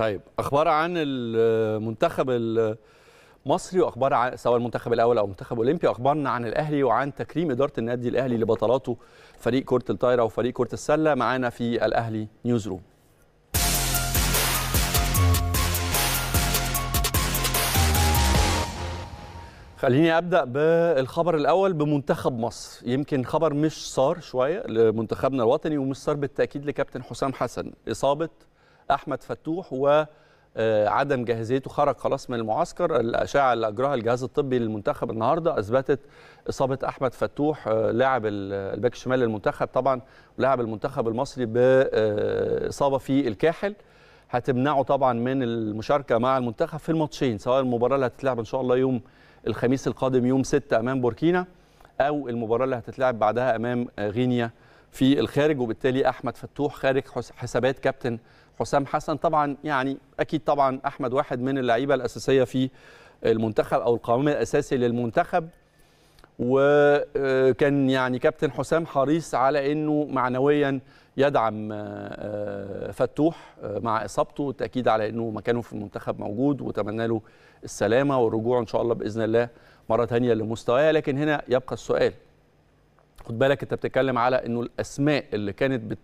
طيب اخبار عن المنتخب المصري واخبار عن سواء المنتخب الاول او منتخب الاولمبي واخبارنا عن الاهلي وعن تكريم اداره النادي الاهلي لبطلاته فريق كره الطايره وفريق كره السله معانا في الاهلي نيوز روم خليني ابدا بالخبر الاول بمنتخب مصر يمكن خبر مش صار شويه لمنتخبنا الوطني ومش صار بالتاكيد لكابتن حسام حسن اصابه احمد فتوح وعدم جاهزيته خرج خلاص من المعسكر الاشعه اللي اجراها الجهاز الطبي للمنتخب النهارده اثبتت اصابه احمد فتوح لاعب الباك الشمال للمنتخب طبعا ولاعب المنتخب المصري باصابه في الكاحل هتمنعه طبعا من المشاركه مع المنتخب في الماتشين سواء المباراه اللي هتتلعب ان شاء الله يوم الخميس القادم يوم 6 امام بوركينا او المباراه اللي هتتلعب بعدها امام غينيا في الخارج وبالتالي احمد فتوح خارج حسابات كابتن حسام حسن طبعا يعني اكيد طبعا احمد واحد من اللعيبه الاساسيه في المنتخب او القوام الاساسي للمنتخب وكان يعني كابتن حسام حريص على انه معنويا يدعم آه، فتوح آه، مع اصابته والتاكيد على انه مكانه في المنتخب موجود وتمنى له السلامه والرجوع ان شاء الله باذن الله مره ثانيه لمستواه لكن هنا يبقى السؤال خد بالك انت بتتكلم على انه الاسماء اللي كانت بت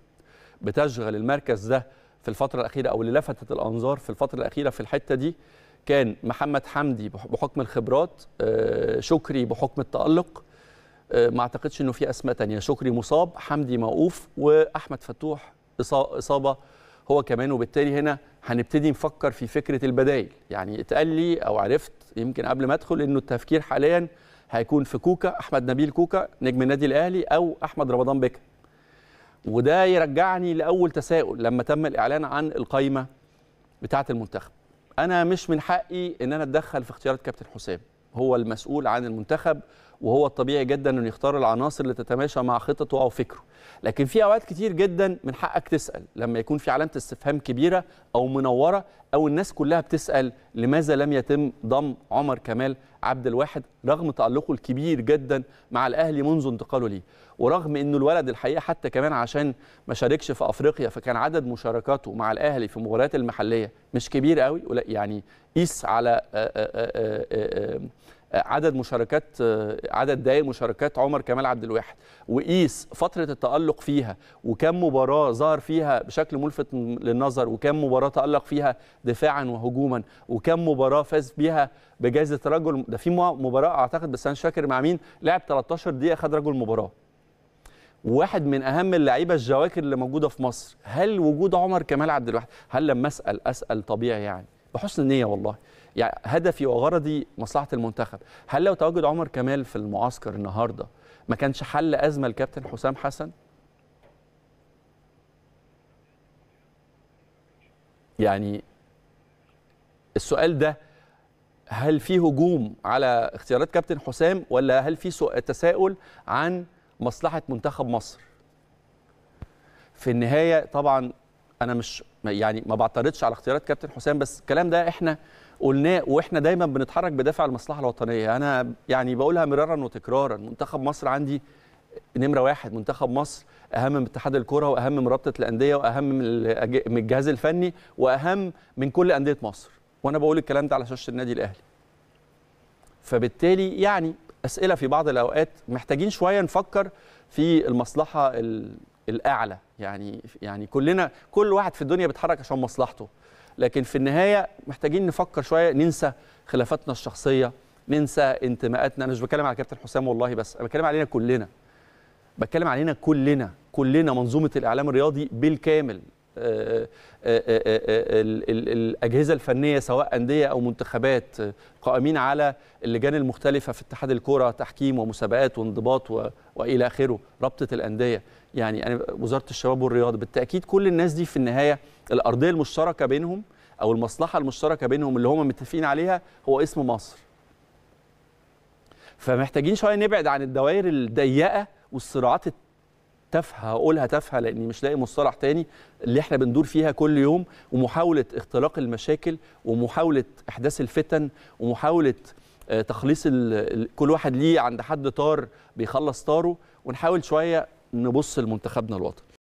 بتشغل المركز ده في الفتره الاخيره او اللي لفتت الانظار في الفتره الاخيره في الحته دي كان محمد حمدي بحكم الخبرات آه، شكري بحكم التالق آه، ما اعتقدش انه في اسماء تانية شكري مصاب حمدي موقوف واحمد فتوح اصابه هو كمان وبالتالي هنا هنبتدي نفكر في فكره البدائل يعني اتقال لي او عرفت يمكن قبل ما ادخل انه التفكير حاليا هيكون في كوكا احمد نبيل كوكا نجم النادي الاهلي او احمد رمضان بكا وده يرجعني لاول تساؤل لما تم الاعلان عن القايمه بتاعه المنتخب انا مش من حقي ان انا اتدخل في اختيارات كابتن حسام هو المسؤول عن المنتخب وهو الطبيعي جدا انه يختار العناصر اللي تتماشى مع خطته او فكره لكن في اوقات كتير جدا من حقك تسال لما يكون في علامه استفهام كبيره او منوره او الناس كلها بتسال لماذا لم يتم ضم عمر كمال عبد الواحد رغم تالقه الكبير جدا مع الاهلي منذ انتقاله ليه ورغم انه الولد الحقيقه حتى كمان عشان ما شاركش في افريقيا فكان عدد مشاركاته مع الاهلي في المباريات المحليه مش كبير قوي يعني قيس على آآ آه، آآ آه، آآ آه، عدد مشاركات عدد دقائق مشاركات عمر كمال عبد الواحد وقيس فتره التالق فيها وكم مباراه ظهر فيها بشكل ملفت للنظر وكم مباراه تالق فيها دفاعا وهجوما وكم مباراه فاز بيها بجائزه رجل ده في مباراه اعتقد بس انا مش فاكر مع مين لعب 13 دقيقه خد رجل مباراه واحد من اهم اللعيبه الجواكر اللي موجوده في مصر هل وجود عمر كمال عبد الواحد هل لما اسال اسال طبيعي يعني بحسن نيه والله يعني هدفي وغرضي مصلحه المنتخب هل لو تواجد عمر كمال في المعسكر النهارده ما كانش حل ازمه الكابتن حسام حسن يعني السؤال ده هل في هجوم على اختيارات كابتن حسام ولا هل في تساؤل عن مصلحه منتخب مصر في النهايه طبعا انا مش يعني ما بعترضش على اختيارات كابتن حسام بس الكلام ده احنا قلناه واحنا دايما بنتحرك بدافع المصلحه الوطنيه انا يعني بقولها مرارا وتكرارا منتخب مصر عندي نمره واحد منتخب مصر اهم من اتحاد الكره واهم من رابطه الانديه واهم من الجهاز الفني واهم من كل انديه مصر وانا بقول الكلام ده على شاشه النادي الاهلي فبالتالي يعني اسئله في بعض الاوقات محتاجين شويه نفكر في المصلحه الاعلى يعني يعني كلنا كل واحد في الدنيا بيتحرك عشان مصلحته لكن في النهايه محتاجين نفكر شويه ننسى خلافاتنا الشخصيه ننسى انتماءاتنا انا مش بتكلم على كابتن حسام والله بس انا بتكلم علينا كلنا بتكلم علينا كلنا كلنا منظومه الاعلام الرياضي بالكامل آه، آه، آه، الاجهزه الفنيه سواء انديه او منتخبات قائمين على اللجان المختلفه في اتحاد الكره تحكيم ومسابقات وانضباط والى اخره رابطه الانديه يعني انا وزاره الشباب والرياضه بالتاكيد كل الناس دي في النهايه الارضيه المشتركه بينهم او المصلحه المشتركه بينهم اللي هم متفقين عليها هو اسم مصر فمحتاجين شويه نبعد عن الدوائر الضيقه والصراعات التافهه هقولها تافهه لاني مش لاقي مصطلح تاني اللي احنا بندور فيها كل يوم ومحاوله اختراق المشاكل ومحاوله احداث الفتن ومحاوله آه، تخليص كل واحد ليه عند حد طار بيخلص طاره ونحاول شويه نبص لمنتخبنا الوطني